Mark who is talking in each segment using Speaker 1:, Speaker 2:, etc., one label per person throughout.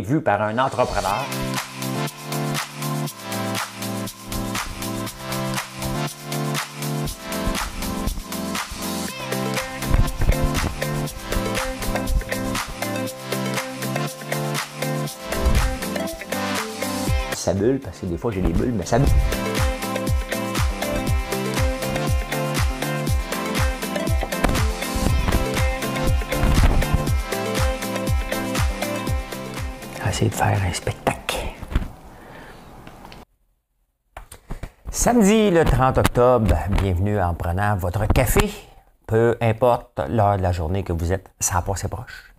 Speaker 1: vue par un entrepreneur. Ça bulle, parce que des fois j'ai des bulles, mais ça bulle. de faire un spectacle. Samedi le 30 octobre, bienvenue en prenant votre café, peu importe l'heure de la journée que vous êtes, ça n'a pas assez proche.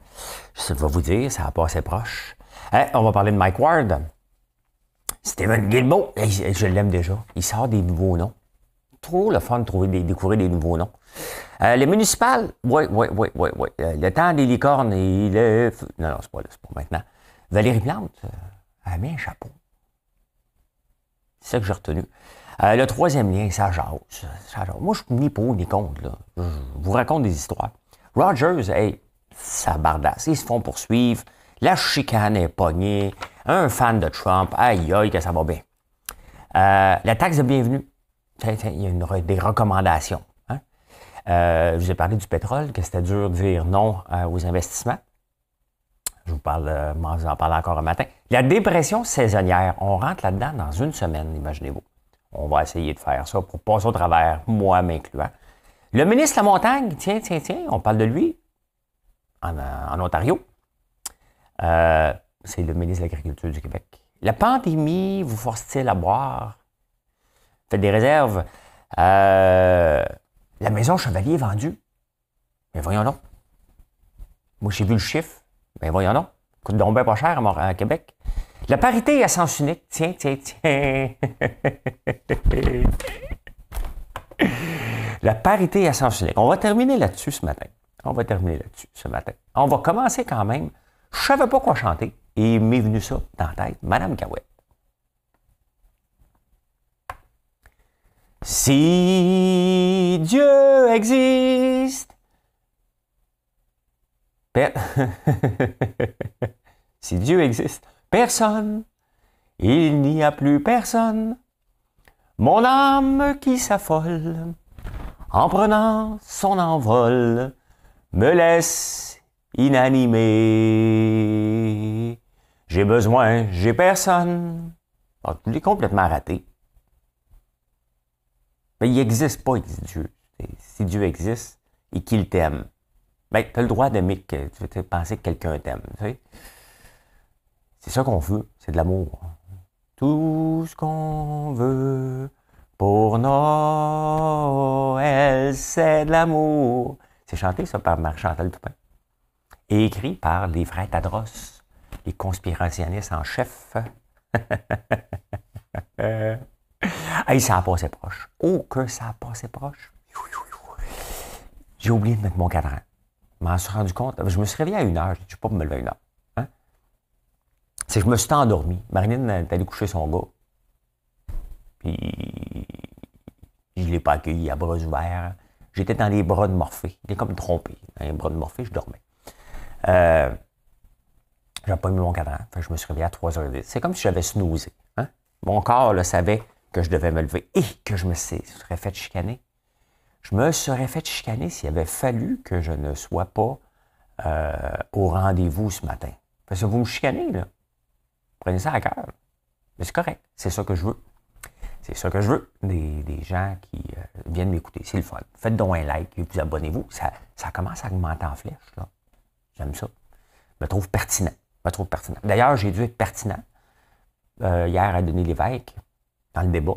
Speaker 1: Je vais vous dire, ça a pas assez proche. Hein, on va parler de Mike Ward. Steven Guilbeault, je l'aime déjà. Il sort des nouveaux noms. Trop le fun de trouver des, découvrir des nouveaux noms. Euh, les municipales, oui, oui, oui, oui, oui. Euh, le temps des licornes, il est... Non, non, c'est pas, là, c'est pas maintenant. Valérie Plante, elle euh, met un chapeau. C'est ça que j'ai retenu. Euh, le troisième lien, ça jase. Moi, je suis ni pour ni contre. Je vous raconte des histoires. Rogers, hey, ça bardasse. Ils se font poursuivre. La chicane est pognée. Un fan de Trump, aïe aïe, que ça va bien. Euh, la taxe de bienvenue, il y a des recommandations. Hein. je vous ai parlé du pétrole, que c'était dur de dire non aux investissements. Je vous parle, euh, en parle encore un matin. La dépression saisonnière, on rentre là-dedans dans une semaine, imaginez-vous. On va essayer de faire ça pour passer au travers, moi m'incluant. Le ministre La Montagne, tiens, tiens, tiens, on parle de lui en, euh, Ontario. Euh, c'est le ministre de l'Agriculture du Québec. La pandémie vous force t il à boire? Faites des réserves. la maison Chevalier est vendue. Mais voyons donc. Moi, j'ai vu le chiffre. Ben voyons non. Coûte donc bien pas cher à, Québec. La parité à sens unique. Tiens, tiens, tiens. La parité à sens unique. On va terminer là-dessus ce matin. On va terminer là-dessus ce matin. On va commencer quand même. Je savais pas quoi chanter et m'est venu ça dans la tête. Madame Gawette. Si Dieu existe, si Dieu existe, personne, il n'y a plus personne. Mon âme qui s'affole, en prenant son envol, me laisse inanimé. J'ai besoin, j'ai personne. Alors, tu l'es complètement raté. Mais il n'existe pas Dieu. Si Dieu existe et qu'il t'aime, ben, t'as le droit d'aimer, tu veux penser que quelqu'un t'aime. Tu sais. C'est ça qu'on veut, c'est de l'amour. Tout ce qu'on veut pour Noël, c'est de l'amour. C'est chanté, ça, par Marc chantal Toupin. Et écrit par les vrais Tadros, les conspirationnistes en chef. hey, ça a passé proche. Oh, que ça a passé proche. J'ai oublié de mettre mon cadran m'en suis rendu compte. Je me suis réveillé à une heure. Je ne pas me lever à une heure. Hein. C'est que je me suis endormi. Marilyn est allée coucher son gars. Puis, je ne l'ai pas accueilli à bras ouverts. J'étais dans les bras de Morphée. J'étais comme trompé. Dans les bras de Morphée, je dormais. Euh, je n'avais pas mis mon cadran. je me suis réveillé à 3 h 20 C'est comme si j'avais snoozé. Hein. Mon corps savait que je devais me lever et que je me serais fait chicaner. Je me serais fait chicaner s'il avait fallu que je ne sois pas euh, au rendez-vous ce matin. Parce que vous me chicanez, là. Prenez ça à cœur. Mais c'est correct. C'est ça que je veux. C'est ça que je veux. Des, gens qui euh, viennent m'écouter. C'est le fun. Faites donc un like et vous abonnez-vous. Ça, commence à augmenter en flèche, là. J'aime ça. Je me trouve pertinent. Je me trouve pertinent. D'ailleurs, j'ai dû être pertinent euh, hier à Denis Lévesque dans le débat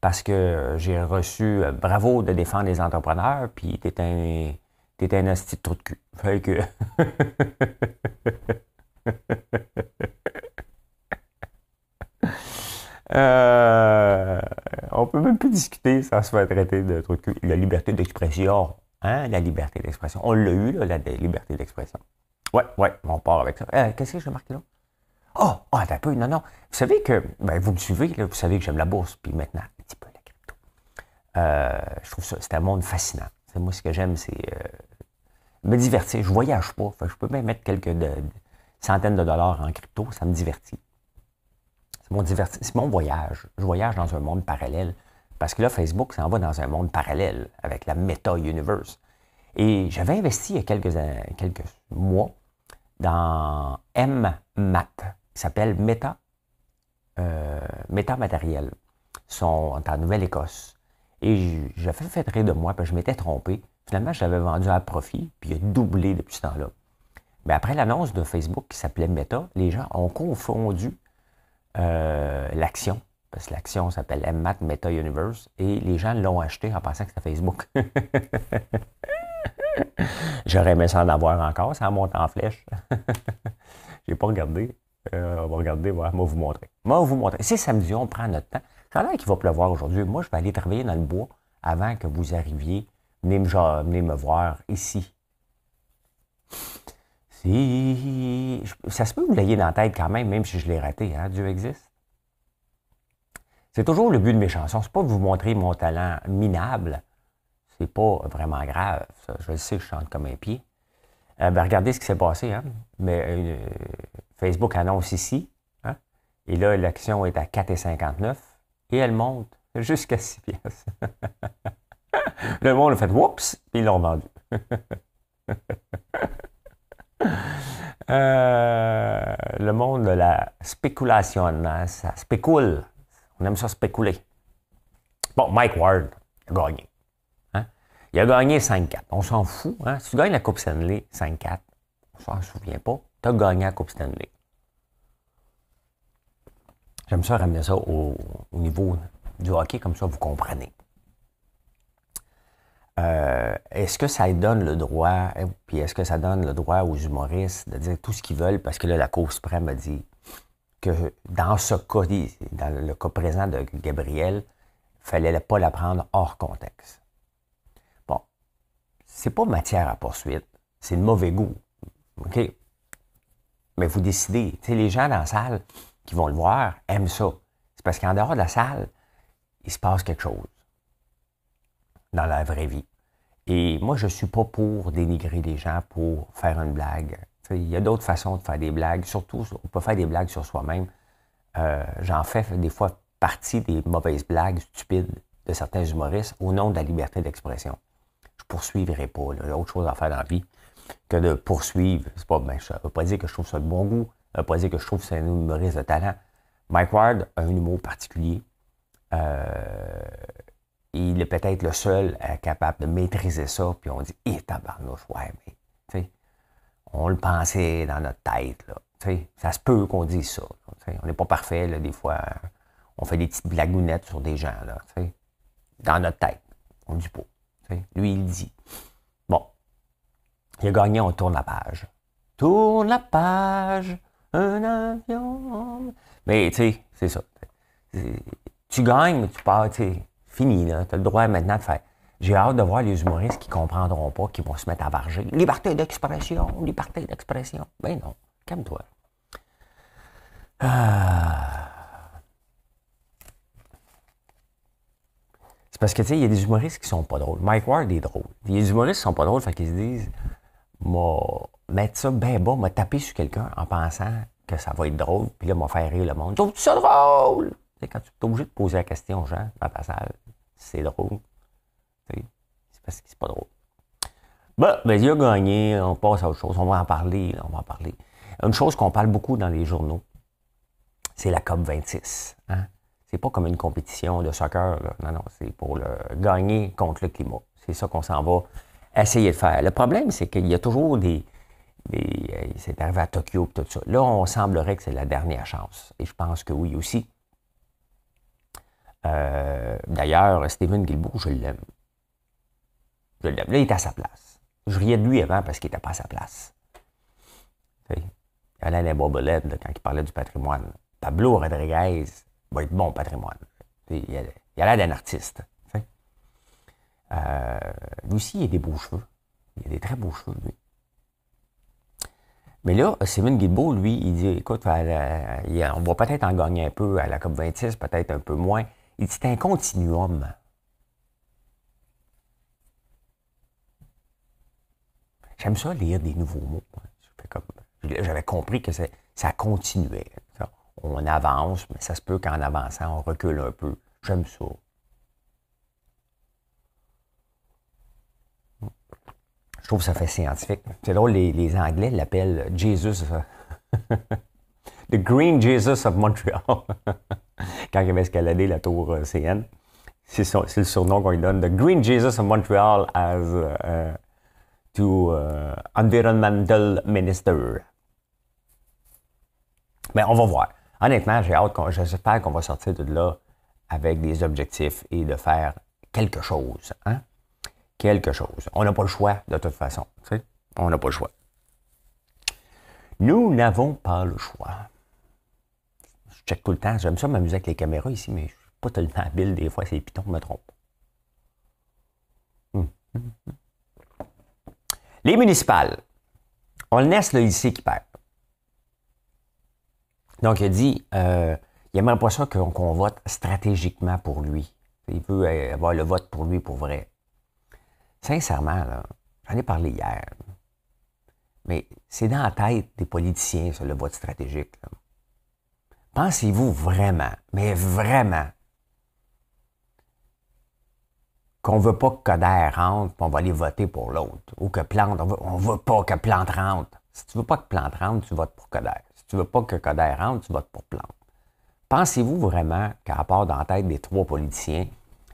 Speaker 1: parce que euh, j'ai reçu euh, bravo de défendre les entrepreneurs, puis t'es un, un hostie de trou de cul. Fait que. Euh, on peut même plus discuter sans se faire traiter de trou de cul. La liberté d'expression. Hein, la liberté d'expression. On l'a eu, la liberté d'expression. Ouais, ouais, on part avec ça. qu'est-ce que j'ai marqué là? oh, ah, t'as peu. Non, non. Vous savez que, ben, vous me suivez, là, vous savez que j'aime la bourse, puis maintenant, un petit peu la crypto. Euh, je trouve ça, c'est un monde fascinant. moi, ce que j'aime, c'est euh, me divertir. Je voyage pas. je peux même mettre quelques centaines de dollars en crypto, ça me divertit. C'est mon, mon voyage. Je voyage dans un monde parallèle. Parce que là, Facebook s'en va dans un monde parallèle avec la Meta Universe. Et j'avais investi il y a quelques, mois dans m MMAT s'appelle Meta, euh, Matériel. Ils sont en Nouvelle-Écosse. Et j'avais fait rire de moi, parce que je m'étais trompé. Finalement, je l'avais vendu à profit, puis il a doublé depuis ce temps-là. Mais après l'annonce de Facebook qui s'appelait Meta, les gens ont confondu euh, l'action, parce que l'action s'appelle MMAT Meta Universe, et les gens l'ont acheté en pensant que c'était Facebook. J'aurais aimé s'en avoir encore, ça monte en flèche. J'ai pas regardé. Euh, on va regarder, moi vous montrer. Moi vous montrer. C'est samedi, on prend notre temps. Ça a l'air qu'il va pleuvoir aujourd'hui. Moi, je vais aller travailler dans le bois avant que vous arriviez. Venez me, me voir ici. Si... Ça se peut que vous l'ayez dans la tête quand même, même si je l'ai raté. Hein. Dieu existe. C'est toujours le but de mes chansons. C'est pas de vous montrer mon talent minable. C'est pas vraiment grave. Je le sais, je chante comme un pied. Euh, ben, regardez ce qui s'est passé. Hein. Mais euh, Facebook annonce ici. Hein. Et là, l'action est à 4,59 et elle monte jusqu'à 6 pièces. le monde a fait whoops » et ils l'ont vendu. Euh, le monde de la spéculation, hein, ça spécule. On aime ça spéculer. Bon, Mike Ward a gagné. Il a gagné 5-4. On s'en fout. Hein? Si tu gagnes la Coupe Stanley 5-4, on s'en souvient pas. Tu as gagné la Coupe Stanley. J'aime ça ramener ça au, niveau du hockey, comme ça vous comprenez. Euh, est-ce que ça donne le droit, puis est-ce que ça donne le droit aux humoristes de dire tout ce qu'ils veulent parce que là, la Cour suprême a dit que dans ce cas, dans le cas présent de Gabriel, il ne fallait pas la prendre hors contexte c'est pas matière à poursuite, c'est de mauvais goût. OK? Mais vous décidez. Tu les gens dans la salle qui vont le voir aiment ça. C'est parce qu'en dehors de la salle, il se passe quelque chose dans la vraie vie. Et moi, je ne suis pas pour dénigrer les gens pour faire une blague. Il y a d'autres façons de faire des blagues. Surtout, on peut faire des blagues sur soi-même. Euh, j'en fais des fois partie des mauvaises blagues stupides de certains humoristes au nom de la liberté d'expression je poursuivrai pas. Il y a autre chose à faire dans la vie que de poursuivre. C'est pas, ben, ça ne veut pas dire que je trouve ça de bon goût. Ça ne veut pas dire que je trouve ça une un humoriste de talent. Mike Ward a un humour particulier. Euh, il est peut-être le seul capable de maîtriser ça. Puis on dit, hé, eh, tabarnouche, ouais, mais, sais on le pensait dans notre tête, là. sais ça se peut qu'on dise ça. on n'est pas parfait, des fois. On fait des petites blagounettes sur des gens, là, sais dans notre tête. On ne dit pas lui, il dit. Bon. Il a gagné, on tourne la page. Tourne la page, un avion. Mais, tu sais, c'est ça. Tu gagnes, mais tu pars, tu fini, là. Tu as le droit maintenant de faire. J'ai hâte de voir les humoristes qui comprendront pas, qui vont se mettre à varger. Liberté d'expression, liberté d'expression. Ben non, calme-toi. Ah. parce que, tu sais, il y a des humoristes qui sont pas drôles. Mike Ward est drôle. Il y a des humoristes qui sont pas drôles, fait qu'ils se disent, m'a mettre ça ben bas, m'a tapé sur quelqu'un en pensant que ça va être drôle, puis là, m'a faire rire le monde. trouve ça drôle? quand tu es obligé de poser la question aux gens dans ta salle, c'est drôle. C'est parce que c'est pas drôle. Bon, ben, il a gagné, on passe à autre chose. On va en parler, on va en parler. Une chose qu'on parle beaucoup dans les journaux, c'est la COP26. Hein? c'est pas comme une compétition de soccer. Là. Non, non, c'est pour le gagner contre le climat. C'est ça qu'on s'en va essayer de faire. Le problème, c'est qu'il y a toujours des. des c'est arrivé à Tokyo et tout ça. Là, on semblerait que c'est la dernière chance. Et je pense que oui aussi. Euh, d'ailleurs, Steven Guilbeault, je l'aime. Je l'aime. Là, il est à sa place. Je riais de lui avant parce qu'il n'était pas à sa place. Alain Bobolette, quand il parlait du patrimoine. Pablo Rodriguez, va être bon patrimoine. Il y a l'air d'un artiste. Euh, lui aussi, il a des beaux cheveux. Il a des très beaux cheveux, lui. Mais là, Simon Guilbeault, lui, il dit écoute, euh, on va peut-être en gagner un peu à la COP26, peut-être un peu moins. Il dit c'est un continuum. J'aime ça lire des nouveaux mots. Hein. J'avais compris que ça continuait on avance, mais ça se peut qu'en avançant, on recule un peu. J'aime ça. Je trouve ça fait scientifique. C'est drôle, les, les Anglais l'appellent Jesus. Euh, the Green Jesus of Montreal. Quand il avait escaladé la tour euh, CN. C'est, le surnom qu'on lui donne. The Green Jesus of Montreal as euh, to environmental minister. Mais ben, on va voir. Honnêtement, j'ai hâte, j'espère qu'on va sortir de là avec des objectifs et de faire quelque chose. Hein? Quelque chose. On n'a pas le choix de toute façon. On n'a pas le choix. Nous n'avons pas le choix. Je check tout le temps. J'aime ça m'amuser avec les caméras ici, mais je ne suis pas tellement habile des fois. C'est les pitons me trompent. Hum, hum, hum. Les municipales. On le laisse le ici qui perd. Donc, il dit, euh, il n'aimerait pas ça qu'on vote stratégiquement pour lui. Il veut euh, avoir le vote pour lui pour vrai. Sincèrement, j'en ai parlé hier, mais c'est dans la tête des politiciens, ça, le vote stratégique. Pensez-vous vraiment, mais vraiment, qu'on ne veut pas que Coder rentre, et on va aller voter pour l'autre. Ou que Plante, on ne veut pas que Plante rentre. Si tu ne veux pas que Plante rentre, tu votes pour Coder tu ne veux pas que Coderre rentre, tu votes pour Plante. Pensez-vous vraiment qu'à part dans tête des trois politiciens,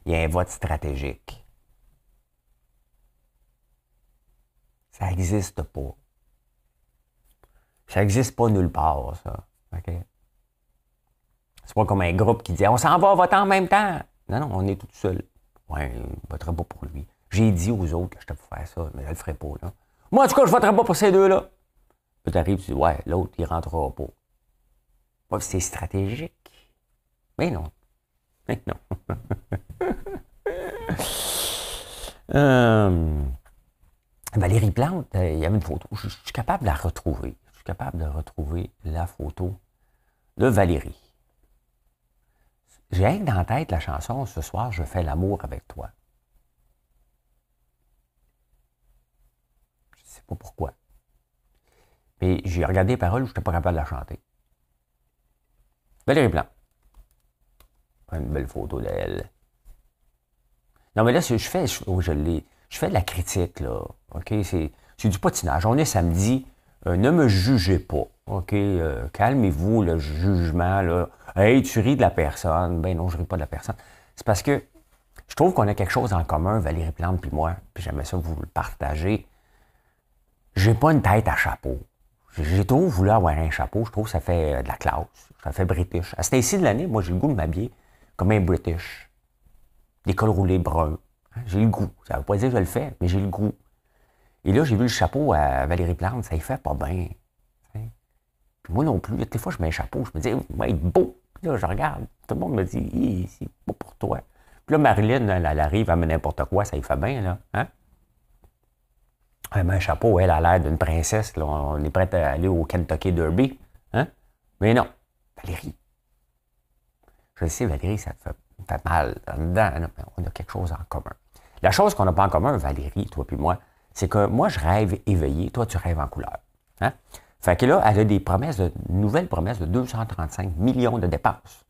Speaker 1: il y a un vote stratégique? Ça n'existe pas. Ça n'existe pas nulle part, ça. Okay? C'est pas comme un groupe qui dit On s'en va voter en même temps. Non, non, on est tout seul. Ouais, ne voterai pas pour lui. J'ai dit aux autres que je te faire ça, mais je le ferai pas, Moi, en tout cas, je voterai pas pour ces deux-là tu arrives, tu dis, ouais, l'autre, il rentrera pas. c'est stratégique. Mais non. Mais non. Euh, Valérie Plante, euh, il y avait une photo. Je, suis capable de la retrouver. Je suis capable de retrouver la photo de Valérie. J'ai rien dans la tête la chanson Ce soir, je fais l'amour avec toi. Je ne sais pas pourquoi. Puis j'ai regardé les paroles, je n'étais pas capable de la chanter. Valérie Plante. Une belle photo d'elle. Non, mais là, je fais, je, oh, je, fais de la critique, là. OK? C'est, du patinage. On est samedi. Euh, ne me jugez pas. OK? Euh, calmez-vous, le jugement, là. Hey, tu ris de la personne. Ben non, je ne ris pas de la personne. C'est parce que je trouve qu'on a quelque chose en commun, Valérie Plante puis moi, puis j'aimerais ça vous le partager. J'ai pas une tête à chapeau. J'ai toujours voulu avoir un chapeau. Je trouve que ça fait euh, de la classe. Ça fait british. À ici de l'année, moi, j'ai le goût de m'habiller comme un british. Des cols roulés bruns. Hein, j'ai le goût. Ça ne veut pas dire que je le fais, mais j'ai le goût. Et là, j'ai vu le chapeau à Valérie Plante. Ça y fait pas bien. moi non plus. Des fois, je mets un chapeau. Je me dis, il va beau. Puis là, je regarde. Tout le monde me dit, c'est beau pour toi. Puis là, Marilyn, elle, arrive, elle met n'importe quoi. Ça y fait bien, là. Hein? un chapeau, elle a l'air d'une princesse. on est prête à aller au Kentucky Derby. Hein? Mais non, Valérie. Je sais, Valérie, ça te fait, mal. dedans, on a quelque chose en commun. La chose qu'on n'a pas en commun, Valérie, toi puis moi, c'est que moi, je rêve éveillé, toi, tu rêves en couleur. Hein? Fait que là, elle a des promesses, de, nouvelles promesses de 235 millions de dépenses.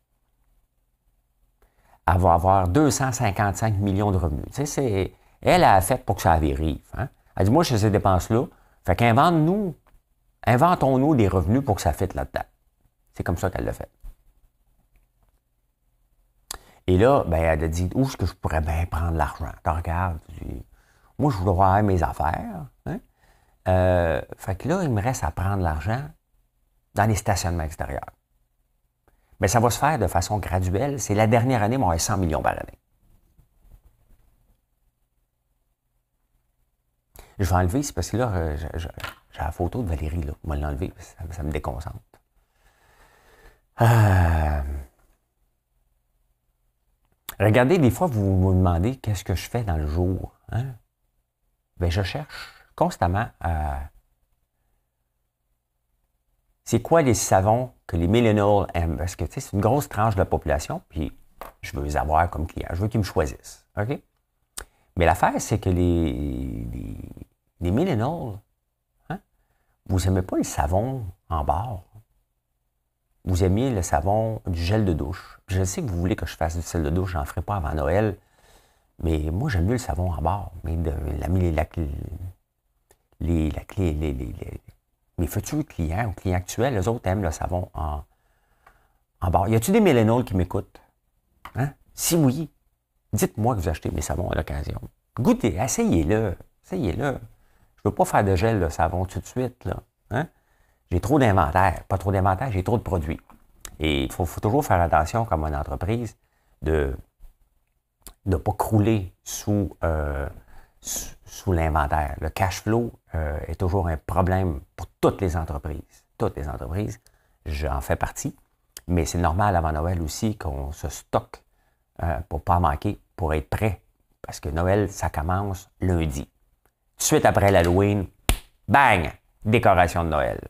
Speaker 1: Elle va avoir 255 millions de revenus. Tu sais, c'est, elle a fait pour que ça arrive. Hein? Elle dit, moi, j'ai ces dépenses-là. Fait qu'invente-nous, inventons-nous des revenus pour que ça fitte là-dedans. C'est comme ça qu'elle l'a fait. Et là, ben, elle a dit, où est-ce que je pourrais bien prendre l'argent? Tu regardes, moi, je voudrais avoir mes affaires. Hein. Euh, fait que là, il me reste à prendre l'argent dans les stationnements extérieurs. Mais ça va se faire de façon graduelle. C'est la dernière année, on a 100 millions par année. Je vais enlever, c'est parce que là, euh, j'ai la photo de Valérie, là. Je vais l'enlever, ça, me déconcentre. Euh, regardez, des fois, vous me demandez qu'est-ce que je fais dans le jour. Hein? Ben, je cherche constamment à. C'est quoi les savons que les millennials aiment? Parce que, c'est une grosse tranche de la population, puis je veux les avoir comme clients. Je veux qu'ils me choisissent. OK? Mais l'affaire, c'est que les, les, hein, vous n'aimez pas le savon en bord. Vous aimez le savon du gel de douche. Je sais que vous voulez que je fasse du gel de douche, j'en ferai pas avant Noël. Mais moi, j'aime mieux le savon en bord. Mais la, les, la, les, les, mes futurs clients ou clients actuels, les autres aiment le savon en, en barre. Y a-tu des millennials qui m'écoutent? Hein? Si oui, Dites-moi que vous achetez mes savons à l'occasion. Goûtez, essayez-le. Essayez-le. Je ne veux pas faire de gel de savon tout de suite. Hein? J'ai trop d'inventaire. Pas trop d'inventaire, j'ai trop de produits. Et il faut, toujours faire attention, comme une entreprise, de ne pas crouler euh, sous, sous, l'inventaire. Le cash flow euh, est toujours un problème pour toutes les entreprises. Toutes les entreprises, j'en fais partie. Mais c'est normal avant Noël aussi qu'on se stocke euh, pour ne pas manquer pour être prêt. Parce que Noël, ça commence lundi. Suite après l'Halloween, bang! Décoration de Noël.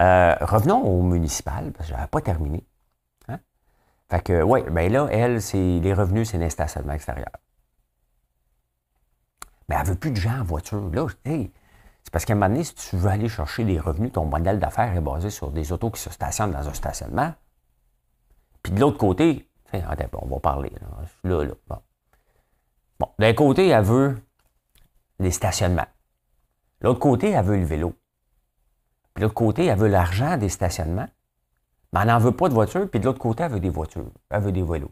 Speaker 1: Euh, revenons au municipal, parce que je n'avais pas terminé. Hein? Fait que, oui, bien là, elle, les revenus, c'est stationnements extérieur. Mais elle ne veut plus de gens en voiture. Là, c'est parce qu'à un moment donné, si tu veux aller chercher des revenus, ton modèle d'affaires est basé sur des autos qui se stationnent dans un stationnement. Puis de l'autre côté, Hein, on va parler. Bon. D'un côté, elle veut les stationnements. L'autre côté, elle veut le vélo. Puis l'autre côté, elle veut l'argent des stationnements. Mais elle n'en veut pas de voiture. Puis de l'autre côté, elle veut des voitures. Elle veut des vélos.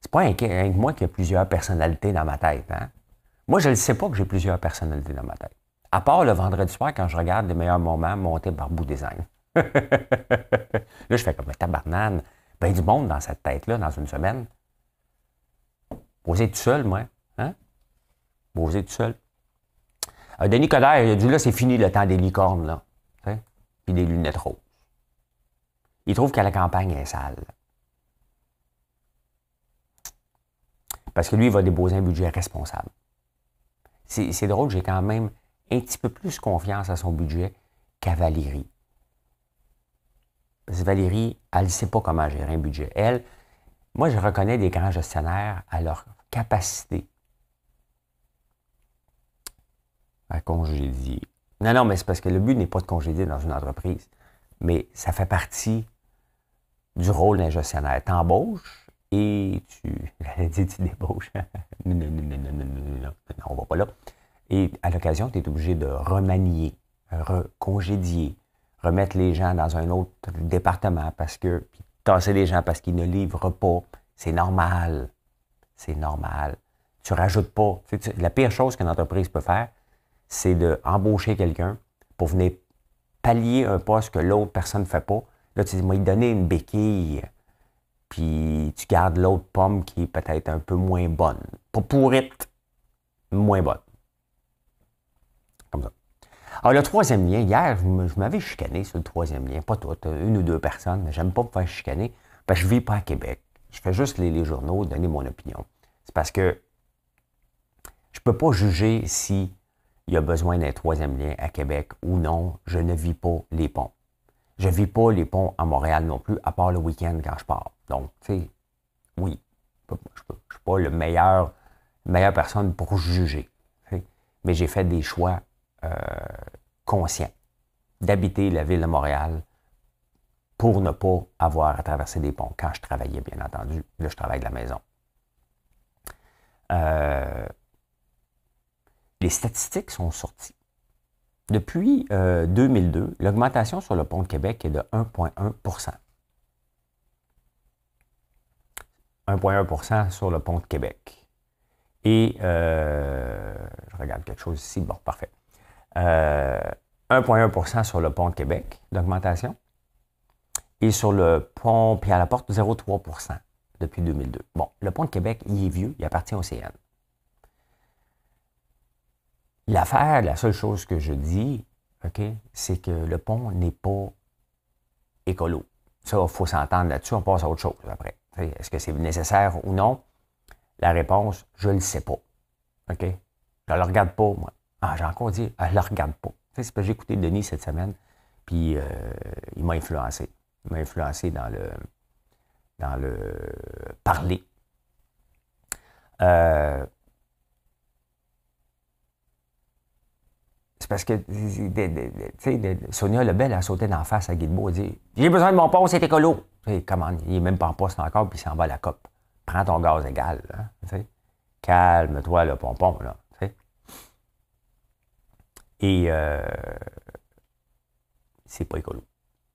Speaker 1: C'est pas rien que moi qui a plusieurs personnalités dans ma tête. Hein. Moi, je ne sais pas que j'ai plusieurs personnalités dans ma tête. À part le vendredi soir, quand je regarde les meilleurs moments montés par Bout Design. là, je fais comme un tabarnane. Ben du monde dans cette tête-là, dans une semaine. êtes tout seul, moi. Hein? êtes tout seul. Euh, Denis Coderre, il a dit là, c'est fini le temps des licornes, là. Puis des lunettes roses. Il trouve qu'à la campagne, est sale. Parce que lui, il va déposer un budget responsable. C'est drôle, j'ai quand même un petit peu plus confiance à son budget qu'à Valérie. Valérie, elle ne sait pas comment gérer un budget. Elle, moi, je reconnais des grands gestionnaires à leur capacité à congédier. Non, non, mais c'est parce que le but n'est pas de congédier dans une entreprise, mais ça fait partie du rôle d'un gestionnaire. Tu T'embauches et tu. J'allais dire, tu débauches. non, non, non, non, non, non, non, non, on va pas là. Et à l'occasion, tu es obligé de remanier, recongédier, remettre les gens dans un autre département parce que, puis tasser les gens parce qu'ils ne livrent pas, c'est normal. C'est normal. Tu rajoutes pas. la pire chose qu'une entreprise peut faire, c'est d'embaucher quelqu'un pour venir pallier un poste que l'autre personne ne fait pas. Là, tu dis, moi, il donne une béquille puis tu gardes l'autre pomme qui est peut-être un peu moins bonne. Pas pourrite, moins bonne. Comme ça. Alors, ah, le troisième lien, hier, je m'avais chicané sur le troisième lien. Pas toutes, euh, une ou deux personnes, mais j'aime pas me faire chicaner parce que je ne vis pas à Québec. Je fais juste les, les journaux, donner mon opinion. C'est parce que je ne peux pas juger s'il y a besoin d'un troisième lien à Québec ou non. Je ne vis pas les ponts. Je ne vis pas les ponts à Montréal non plus, à part le week-end quand je pars. Donc, tu sais, oui, je ne suis pas le meilleur, meilleure personne pour juger. Mais j'ai fait des choix euh, conscient d'habiter la ville de Montréal pour ne pas avoir à traverser des ponts. Quand je travaillais, bien entendu, là, je travaille de la maison. Euh, les statistiques sont sorties. Depuis 2002, euh, l'augmentation sur le pont de Québec est de 1,1 1,1 sur le pont de Québec. Et je regarde quelque chose ici. Bon, parfait. 1,1 euh, sur le pont de Québec d'augmentation et sur le pont Pierre-Laporte, 0,3 depuis 2002. Bon, le pont de Québec, il est vieux, il appartient au CN. L'affaire, la seule chose que je dis, OK, c'est que le pont n'est pas écolo. Ça, il faut s'entendre là-dessus, on passe à autre chose après. Est-ce que c'est nécessaire ou non? La réponse, je ne le sais pas. OK? Je ne le regarde pas, moi. Ah, j'ai encore dit, elle ne la regarde pas. C'est parce que j'ai écouté Denis cette semaine, puis euh, il m'a influencé. Il m'a influencé dans le, dans le parler. Euh, c'est parce que, Sonia Lebel a sauté d'en face à Guilbault et dit J'ai besoin de mon poste, c'est écolo. comment, il n'est même pas en poste encore, puis il s'en va à la COP. Prends ton gaz égal. Hein, Calme-toi, le pompon. Là. Et euh, c'est pas écolo.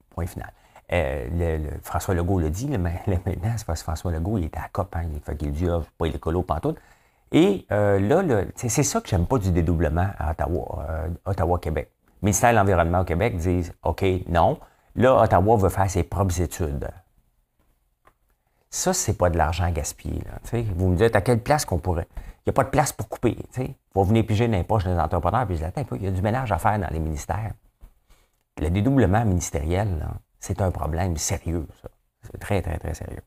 Speaker 1: Point final. Euh, François Legault le dit, mais le, maintenant, c'est parce que François Legault, il était à COP, hein, il fait qu'il dit, oh, pas écolo, pantoute. Et euh, là, c'est ça que j'aime pas du dédoublement à Ottawa, Ottawa-Québec. Le ministère de l'Environnement au Québec disent, OK, non. Là, Ottawa veut faire ses propres études. Ça, c'est pas de l'argent gaspillé. gaspiller. vous me dites à quelle place qu'on pourrait. Il n'y a pas de place pour couper. Il faut venir piger dans les des entrepreneurs, puis je Il y a du ménage à faire dans les ministères. Le dédoublement ministériel, c'est un problème sérieux, ça. C'est très, très, très sérieux.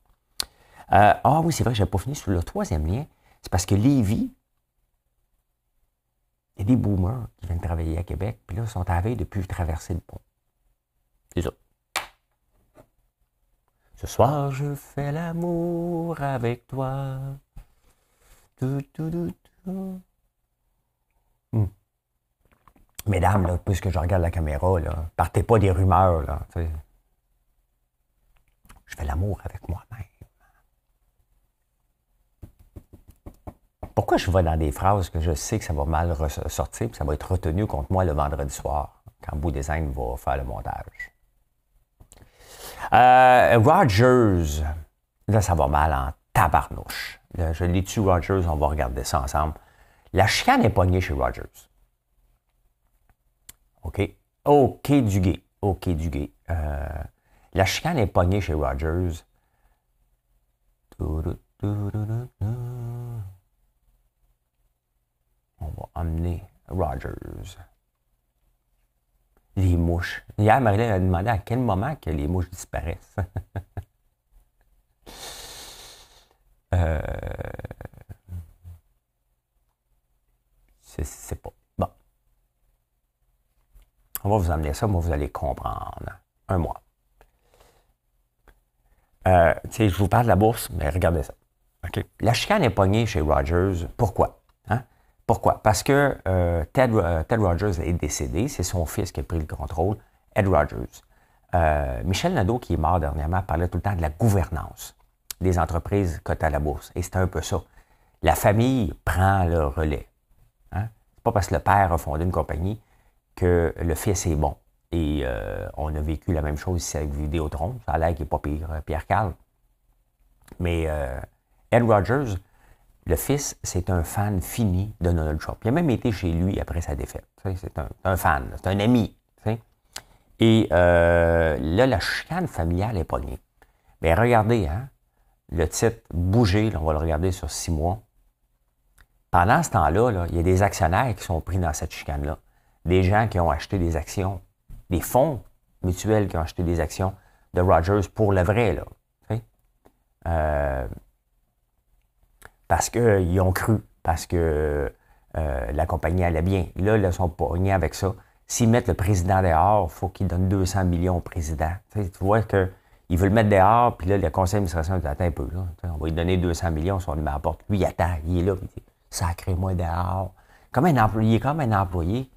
Speaker 1: Euh, ah oui, c'est vrai, je n'ai pas fini sur le troisième lien. C'est parce que Lévi, il y a des boomers qui viennent travailler à Québec, puis là, ils sont arrivés depuis traverser le pont. C'est ça. Ce soir, je fais l'amour avec toi. Hmm. Mesdames, puisque je regarde la caméra, ne partez pas des rumeurs. je fais l'amour avec moi-même. Pourquoi je vais dans des phrases que je sais que ça va mal ressortir et ça va être retenu contre moi le vendredi soir, quand Bout Design va faire le montage? Euh, Rogers, là, ça va mal en tabarnouche. Euh, je l'ai tu Rogers, on va regarder ça ensemble. La chicane est pognée chez Rogers. OK. OK du gay. OK du gay. Euh, la chicane est pognée chez Rogers. On va emmener Rogers. Les mouches. Hier, Marilyn a demandé à quel moment que les mouches disparaissent. Euh, c'est pas. Bon. On va vous emmener ça, vous allez comprendre. Un mois. Euh, je vous parle de la bourse, mais regardez ça. La chicane est pognée chez Rogers. Pourquoi? Hein? Pourquoi? Parce que euh, Ted, Ted, Rogers est décédé, c'est son fils qui a pris le contrôle, Ed Rogers. Michel Nadeau, qui est mort dernièrement, parlait tout le temps de la gouvernance des entreprises cotées à la bourse. Et c'est un peu ça. La famille prend le relais. Hein. C'est pas parce que le père a fondé une compagnie que le fils est bon. Et euh, on a vécu la même chose ici avec Vidéotron. Ça a l'air qu'il n'est pas pire, euh, Pierre Carl. Mais euh, Ed Rogers, le fils, c'est un fan fini de Donald Trump. Il a même été chez lui après sa défaite. C'est un, fan, c'est un ami. Et là, la chicane familiale est née. Mais regardez, hein, le titre bouger, on va le regarder sur six mois. Pendant ce temps-là, il y a des actionnaires qui sont pris dans cette chicane-là. Des gens qui ont acheté des actions, des fonds mutuels qui ont acheté des actions de Rogers pour le vrai. Là, euh, parce qu'ils ont cru, parce que euh, la compagnie allait bien. Là, ils ne sont pas avec ça. S'ils mettent le président dehors, il faut qu'ils donnent 200 millions au président. tu vois que il veut le mettre dehors, puis là, le conseil d'administration dit Attends un peu, là, on va lui donner 200 millions si on lui met à la porte. Lui, il attend, il est là, puis Sacré-moi dehors. Comme un employé, comme un employé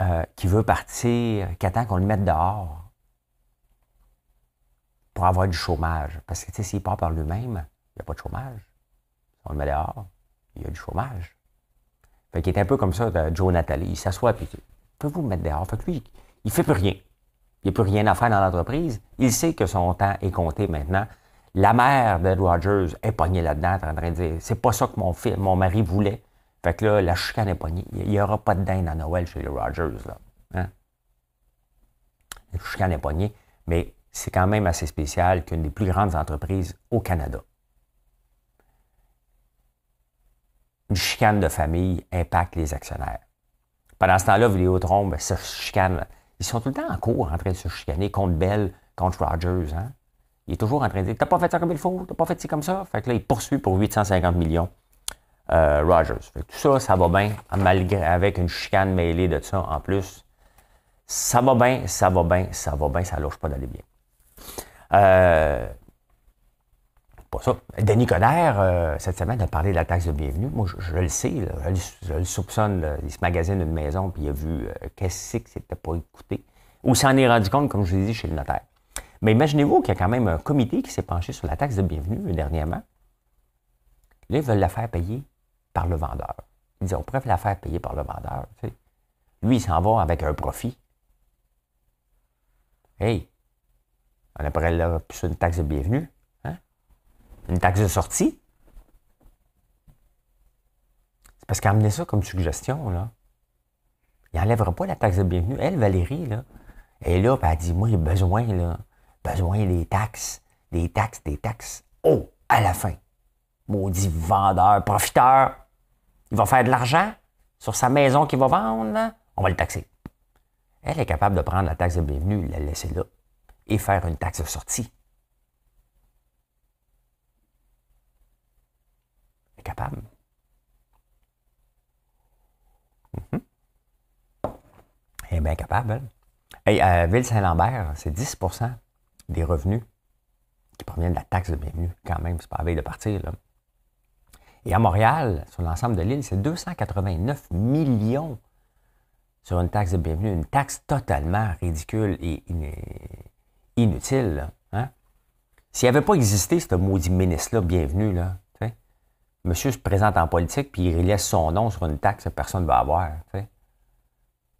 Speaker 1: euh, qui veut partir, qui attend qu'on le mette dehors pour avoir du chômage. Parce que, tu sais, s'il part par lui-même, il n'y a pas de chômage. Si on le met dehors, il y a du chômage. Fait qu'il est un peu comme ça, euh, Joe Nathalie. Il s'assoit, puis peut vous mettre dehors. Fait que lui, il ne fait plus rien. Il n'y a plus rien à faire dans l'entreprise. Il sait que son temps est compté maintenant. La mère d'Ed Rogers est pognée là-dedans, en train de dire c'est pas ça que mon, fils, mon mari voulait. Fait que là, la chicane est pognée. Il n'y aura pas de dinde à Noël chez les Rogers. Là. Hein? La chicane est pognée, mais c'est quand même assez spécial qu'une des plus grandes entreprises au Canada. Une chicane de famille impacte les actionnaires. Pendant ce temps-là, Vidéotron Trombe, se chicane. Ils sont tout le temps en cours en train de se chicaner contre Belle contre Rogers. Hein? Il est toujours en train de dire T'as pas fait ça comme il faut, t'as pas fait ci comme ça. Fait que là, il poursuit pour 850 millions euh, Rogers. Fait que tout ça, ça va bien, malgré avec une chicane mêlée de ça en plus. Ça va bien, ça va bien, ça va bien, ça lâche pas d'aller bien. Euh, pas ça. Denis Coderre, euh, cette semaine, a parlé de la taxe de bienvenue. Moi, je, le sais, je, le soupçonne. il se magasine une maison, puis il a vu euh, qu'est-ce que c'était pas écouté. Ou s'en est rendu compte, comme je l'ai dit, chez le notaire. Mais imaginez-vous qu'il y a quand même un comité qui s'est penché sur la taxe de bienvenue dernièrement. Là, ils veulent la faire payer par le vendeur. Ils disent, on pourrait la faire payer par le vendeur. Lui, il s'en va avec un profit. Hey, on appelle là plus une taxe de bienvenue. Hein? Une taxe de sortie. C'est parce amené ça comme suggestion, là, il n'enlèvera pas la taxe de bienvenue. Elle, Valérie, là, elle est là, elle dit, moi, j'ai besoin, là besoin des taxes, des taxes, des taxes. Oh, à la fin, maudit vendeur, profiteur, il va faire de l'argent sur sa maison qu'il va vendre, on va le taxer. Elle est capable de prendre la taxe de bienvenue, la laisser là et faire une taxe de sortie. Elle est capable. Mhm. Elle est bien capable. Ville-Saint-Lambert, c'est 10 des revenus qui proviennent de la taxe de bienvenue, quand même, c'est pas la veille de partir. Là. Et à Montréal, sur l'ensemble de l'île, c'est 289 millions sur une taxe de bienvenue, une taxe totalement ridicule et inutile. hein? S'il n'avait pas existé ce maudit ministre-là, bienvenue, là, monsieur se présente en politique puis il laisse son nom sur une taxe que personne ne va avoir.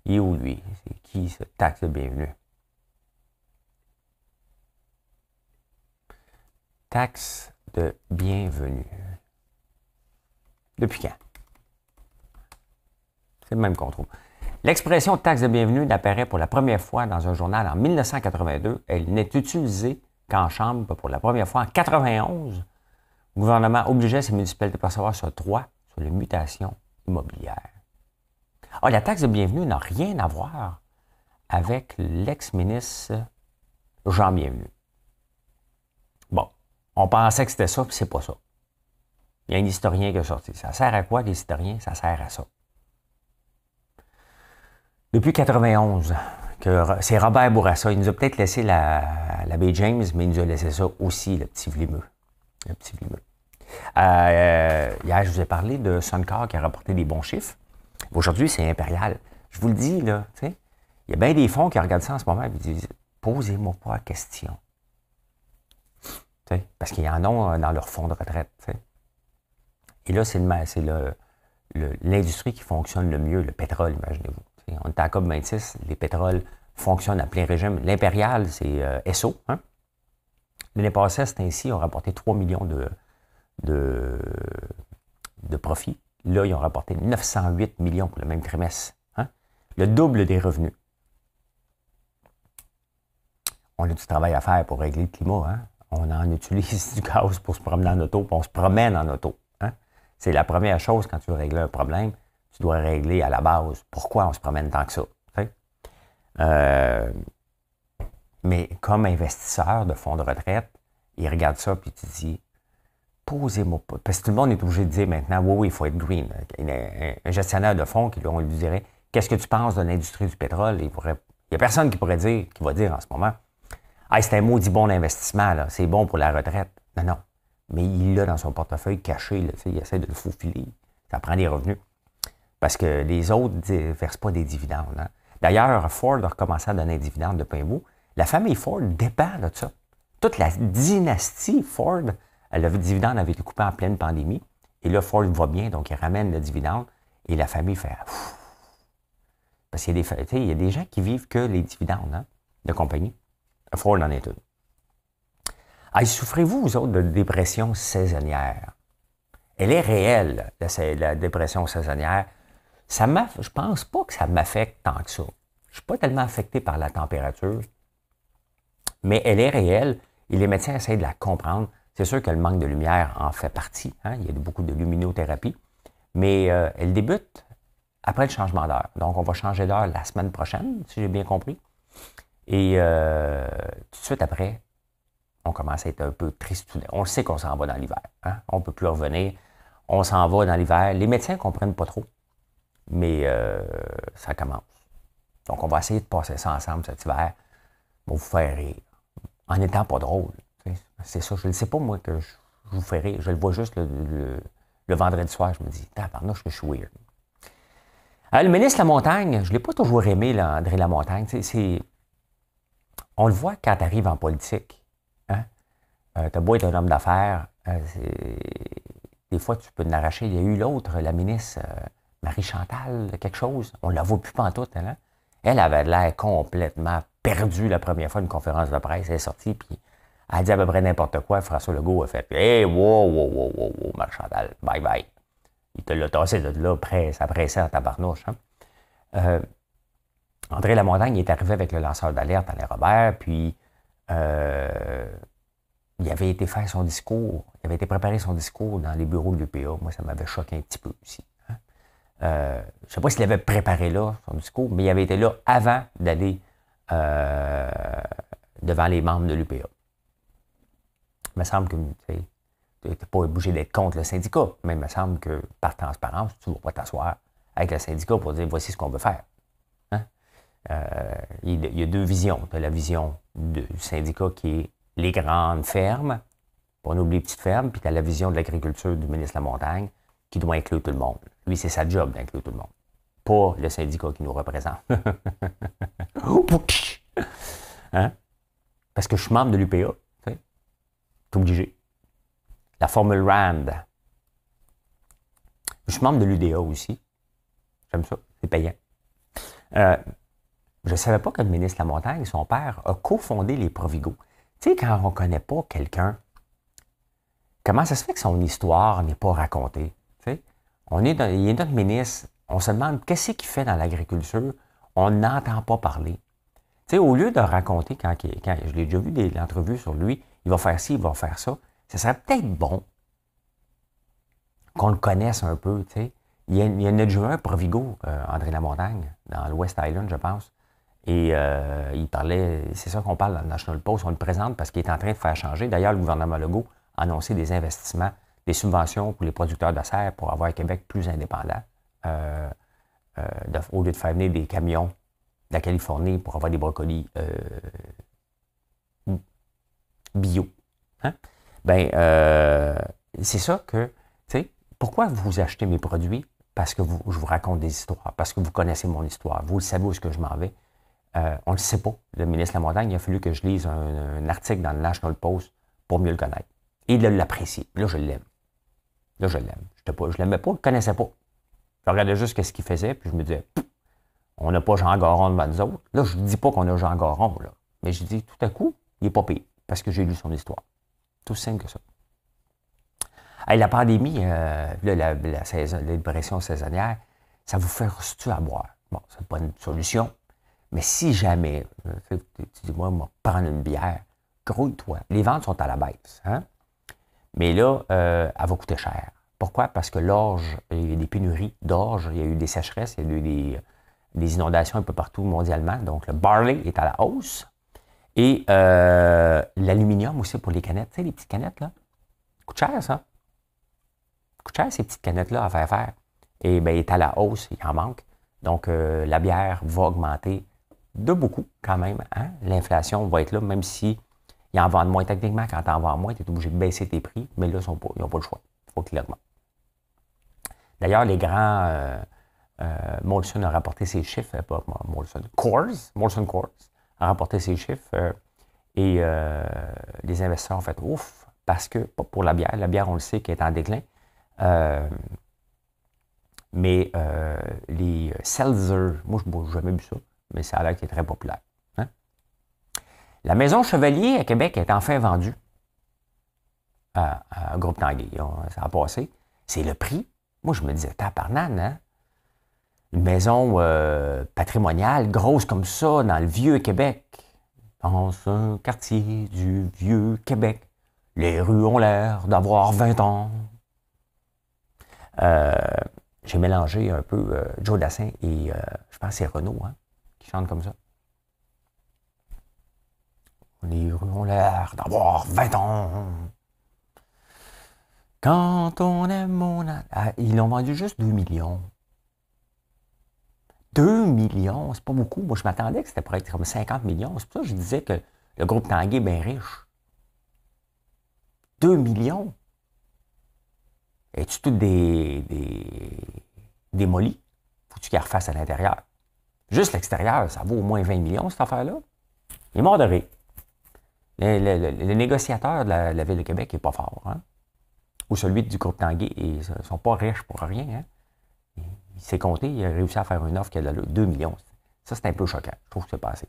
Speaker 1: Il est où lui? C'est qui cette taxe de bienvenue? Taxe de bienvenue. Depuis quand? C'est le même qu'on trouve. L'expression taxe de bienvenue n'apparaît pour la première fois dans un journal en 1982. Elle n'est utilisée qu'en Chambre pour la première fois en 1991. Le gouvernement obligeait ses municipalités de percevoir ce droit sur les mutations immobilières. Ah, la taxe de bienvenue n'a rien à voir avec l'ex-ministre Jean Bienvenu. On pensait que c'était ça, puis c'est pas ça. Il y a un historien qui a sorti. Ça sert à quoi, historiens Ça sert à ça. Depuis 91, que c'est Robert Bourassa. Il nous a peut-être laissé la, James, mais il nous a laissé ça aussi, le petit Vlimeux. Le petit Vlimeux. Euh, euh, hier, je vous ai parlé de Suncor qui a rapporté des bons chiffres. Aujourd'hui, c'est Impérial. Je vous le dis, là, tu sais, il y a bien des fonds qui regardent ça en ce moment et disent Posez-moi pas la question parce qu'ils en ont euh, dans leur fonds de retraite. Et là, c'est l'industrie qui fonctionne le mieux, le pétrole, imaginez-vous. On est à COP26, les pétroles fonctionnent à plein régime. L'impérial, c'est euh, SO. Hein? L'année passée, c'est ainsi, ils ont rapporté 3 millions de, de, de profits. Là, ils ont rapporté 908 millions pour le même trimestre. Hein. Le double des revenus. On a du travail à faire pour régler le climat. Hein? on en utilise du gaz pour se promener en auto, puis on se promène en auto. Hein? C'est la première chose quand tu veux régler un problème, tu dois régler à la base pourquoi on se promène tant que ça. Euh, mais comme investisseur de fonds de retraite, il regarde ça puis tu dis posez-moi pas. Parce que tout le monde est obligé de dire maintenant oui, oui, il faut être green. Un gestionnaire de fonds qui on lui dirait Qu'est-ce que tu penses de l'industrie du pétrole? Il n'y a personne qui pourrait dire, qui va dire en ce moment Hey, c'est un maudit bon investissement, c'est bon pour la retraite. Non, non. Mais il l'a dans son portefeuille caché, il essaie de le faufiler. Ça prend des revenus. Parce que les autres ne versent pas des dividendes. Hein. D'ailleurs, Ford a recommencé à donner des dividendes de pain La famille Ford dépend de ça. Toute la dynastie Ford, le dividende avait été coupé en pleine pandémie. Et là, Ford va bien, donc il ramène le dividende. Et la famille fait. Parce qu'il y, a des, il y a des gens qui vivent que les dividendes hein, de compagnie. Faut en est souffrez-vous, vous autres, de dépression saisonnière? Elle est réelle, la, dépression saisonnière. Ça je pense pas que ça m'affecte tant que ça. Je ne suis pas tellement affecté par la température, mais elle est réelle et les médecins essayent de la comprendre. C'est sûr que le manque de lumière en fait partie. Hein. Il y a beaucoup de luminothérapie, mais euh, elle débute après le changement d'heure. Donc, on va changer d'heure la semaine prochaine, si j'ai bien compris. Et euh, tout de suite après, on commence à être un peu tristounet. On sait qu'on s'en va dans l'hiver. Hein. On ne peut plus revenir. On s'en va dans l'hiver. Les médecins ne comprennent pas trop, mais euh, ça commence. Donc, on va essayer de passer ça ensemble cet hiver pour vous faire rire, en étant pas drôle. C'est ça. Je ne sais pas, moi, que je, vous ferai. rire. Je le vois juste le, vendredi soir. Je me dis, par là, je suis weird. Euh, le ministre la Montagne, je ne l'ai pas toujours aimé, André Lamontagne. C'est on le voit quand tu arrives en politique. Hein? Euh, t'as beau être un homme d'affaires, euh, des fois tu peux l'arracher. Il y a eu l'autre, la ministre euh, Marie Chantal, quelque chose. On ne la voit plus pantoute, elle. Hein. Elle avait l'air complètement perdue la première fois une conférence de presse. Elle est sortie, puis elle a dit à peu près n'importe quoi. François Legault a fait Hey, wow, wow, wow, wow, wow, Marie Chantal, bye bye. Il te l'a tassé de là, presse, après ça, à tabarnouche. Hein? André Lamontagne est arrivé avec le lanceur d'alerte, Alain Robert, puis euh, il avait été faire son discours, il avait été préparer son discours dans les bureaux de l'UPA. Moi, ça m'avait choqué un petit peu aussi. Hein. Euh, je ne sais pas s'il avait préparé là son discours, mais il avait été là avant d'aller euh, devant les membres de l'UPA. Il me semble que tu n'es pas obligé d'être contre le syndicat, mais il me semble que par transparence, tu ne vas pas t'asseoir avec le syndicat pour dire voici ce qu'on veut faire. Euh, il, y a deux visions. Tu as la vision du syndicat qui est les grandes fermes, pour n'oublier les petites fermes, puis tu as la vision de l'agriculture du ministre de la Montagne qui doit inclure tout le monde. Lui, c'est sa job d'inclure tout le monde, pas le syndicat qui nous représente. hein? Parce que je suis membre de l'UPA. C'est obligé. La formule RAND. Je suis membre de l'UDA aussi. J'aime ça. C'est payant. Euh, je ne savais pas que le ministre La Montagne, son père, a cofondé les Provigo. Tu sais, quand on ne connaît pas quelqu'un, comment ça se fait que son histoire n'est pas racontée? T'sais? On est dans, il est notre ministre, on se demande qu'est-ce qu'il fait dans l'agriculture, on n'entend pas parler. Tu au lieu de raconter, quand, je l'ai déjà vu des entrevues sur lui, il va faire ci, il va faire ça, ça serait peut-être bon qu'on le connaisse un peu. Tu Il y a, a déjà un Provigo, euh, André Lamontagne, dans l'Ouest Island, je pense. Et euh, il parlait, c'est ça qu'on parle dans le National Post, on le présente parce qu'il est en train de faire changer. D'ailleurs, le gouvernement Legault a annoncé des investissements, des subventions pour les producteurs de serre pour avoir un Québec plus indépendant. Euh, euh, au lieu de faire venir des camions de la Californie pour avoir des brocolis bio. Hein? Ben, c'est ça que, tu sais, pourquoi vous achetez mes produits? Parce que je vous raconte des histoires, parce que vous connaissez mon histoire, vous le savez où est-ce que je m'en vais euh, on ne le sait pas, le ministre Lamontagne, la Montagne. Il a fallu que je lise un, article dans le National Post pour mieux le connaître et de l'apprécier. Là, je l'aime. Là, je l'aime. Je ne l'aimais pas, je ne le connaissais pas. Je regardais juste ce qu'il faisait, puis je me disais, on n'a pas Jean Garon devant nous autres. Là, je ne dis pas qu'on a Jean Garon, mais je dis tout à coup, il n'est pas pire, parce que j'ai lu son histoire. Tout simple que ça. la pandémie, euh, la, dépression saisonnière, ça vous fait tu à boire. Bon, c'est pas une solution, mais si jamais, euh, tu, dis, moi, je prendre une bière, grouille-toi. Les ventes sont à la baisse. Hein. Mais là, euh, elle va coûter cher. Pourquoi? Parce que l'orge, il y a des pénuries d'orge, il y a eu des sécheresses, il y a eu des, inondations un peu partout mondialement. Donc, le barley est à la hausse. Et euh, l'aluminium aussi pour les canettes. Tu sais, les petites canettes, là. Coûte cher, ça. Coûte cher, ces petites canettes-là à faire faire. Et eh bien, il est à la hausse, il en manque. Donc, la bière va augmenter de beaucoup quand même. Hein. L'inflation va être là, même si ils en vendent moins techniquement. Quand tu en vends moins, tu es obligé de baisser tes prix, mais là, ils n'ont pas, le choix. Il faut qu'ils D'ailleurs, les grands. Euh, euh, Molson a rapporté ses chiffres. Euh, pas Molson. Coors. Molson Coors a rapporté ses chiffres. et les investisseurs ont fait ouf parce que, pas pour la bière. La bière, on le sait, qui est en déclin. mais les seltzer, moi, je n'ai jamais bu ça mais ça a l'air qu'il est très populaire. Hein? La maison Chevalier à Québec est enfin vendue à, Groupe Tanguay. ça a passé. C'est le prix. Moi, je me disais, parnane, hein? Une maison euh, patrimoniale, grosse comme ça, dans le vieux Québec, dans un quartier du vieux Québec. Les rues ont l'air d'avoir 20 ans. Euh, j'ai mélangé un peu euh, Joe Dassin et je pense c'est Renaud. Hein? qui chante comme ça. On rues ont l'air d'avoir 20 ans. Quand on aime mon... Ah, ils l'ont vendu juste 2 millions. 2 millions, c'est pas beaucoup. Moi, je m'attendais que c'était pour être comme 50 millions. C'est pour ça que je disais que le groupe Tanguay est bien riche. 2 millions. Es-tu tout des, des, démolis? Faut-tu qu'il refasse à l'intérieur? Juste l'extérieur, ça vaut au moins 20 millions, cette affaire-là. Il est mort de Le, négociateur de la, Ville de Québec n'est pas fort. Hein. Ou celui du groupe Tanguay, ils ne sont pas riches pour rien. Hein. Il s'est compté, il a réussi à faire une offre qui a de 2 millions. Ça, c'est un peu choquant. Je trouve que c'est passé.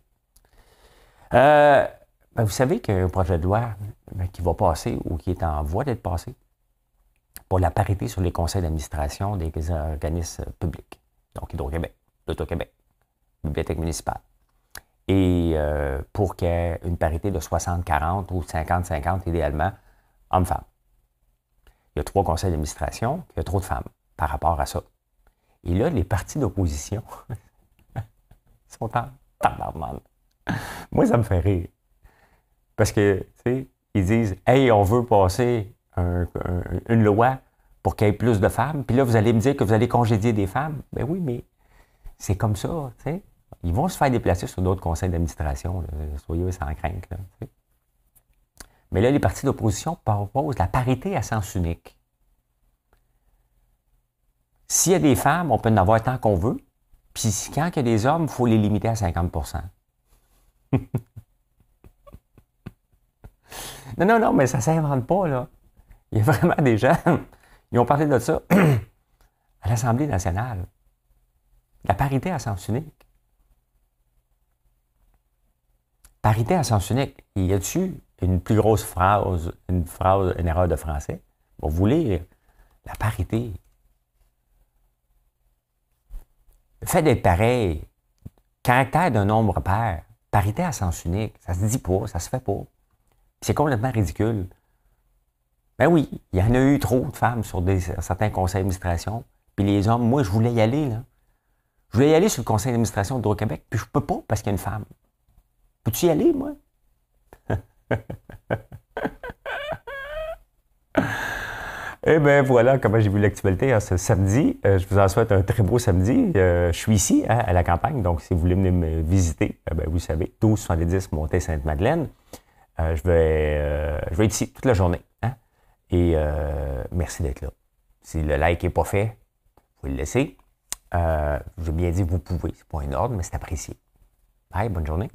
Speaker 1: Euh, ben, vous savez qu'un projet de loi ben, qui va passer ou qui est en voie d'être passé pour la parité sur les conseils d'administration des organismes publics, donc Hydro-Québec, l'Auto-Québec bibliothèque municipale. Et euh, pour qu'il y ait une parité de 60-40 ou 50-50 idéalement, hommes-femmes. Il y a trois conseils d'administration, il y a trop de femmes par rapport à ça. Et là, les partis d'opposition sont en tabarnane. Moi, ça me fait rire. Parce que, tu sais, ils disent Hey, on veut passer une loi pour qu'il y ait plus de femmes. Puis là, vous allez me dire que vous allez congédier des femmes. Ben oui, mais c'est comme ça, tu sais. Ils vont se faire déplacer sur d'autres conseils d'administration, soyez sans crainte. Mais là, les partis d'opposition proposent la parité à sens unique. S'il y a des femmes, on peut en avoir tant qu'on veut. Puis quand il y a des hommes, il faut les limiter à 50 Non, non, non, mais ça ne s'invente pas, là. Il y a vraiment des gens, ils ont parlé de ça à l'Assemblée nationale. La parité à sens unique. Parité à sens unique, il y a-tu une plus grosse phrase, une phrase, une erreur de français? vous lire la parité. Le fait d'être pareil, caractère d'un nombre pair, parité à sens unique, ça se dit pas, ça se fait pas. C'est complètement ridicule. Ben oui, il y en a eu trop de femmes sur, certains conseils d'administration. Puis les hommes, moi, je voulais y aller, Je voulais y aller sur le conseil d'administration de droit québec puis je peux pas parce qu'il y a une femme. Peux-tu y aller, moi? Eh bien, voilà comment j'ai vu l'actualité hein, ce samedi. Euh, je vous en souhaite un très beau samedi. Euh, je suis ici, hein, à la campagne, donc si vous voulez venir me visiter, euh, ben, vous vous savez, 1270 Montée-Sainte-Madeleine. je, vais, je vais être ici toute la journée. Hein. Et merci d'être là. Si le like n'est pas fait, vous le laissez. j'ai bien dit vous pouvez, c'est pas un ordre, mais c'est apprécié. Bye, bonne journée.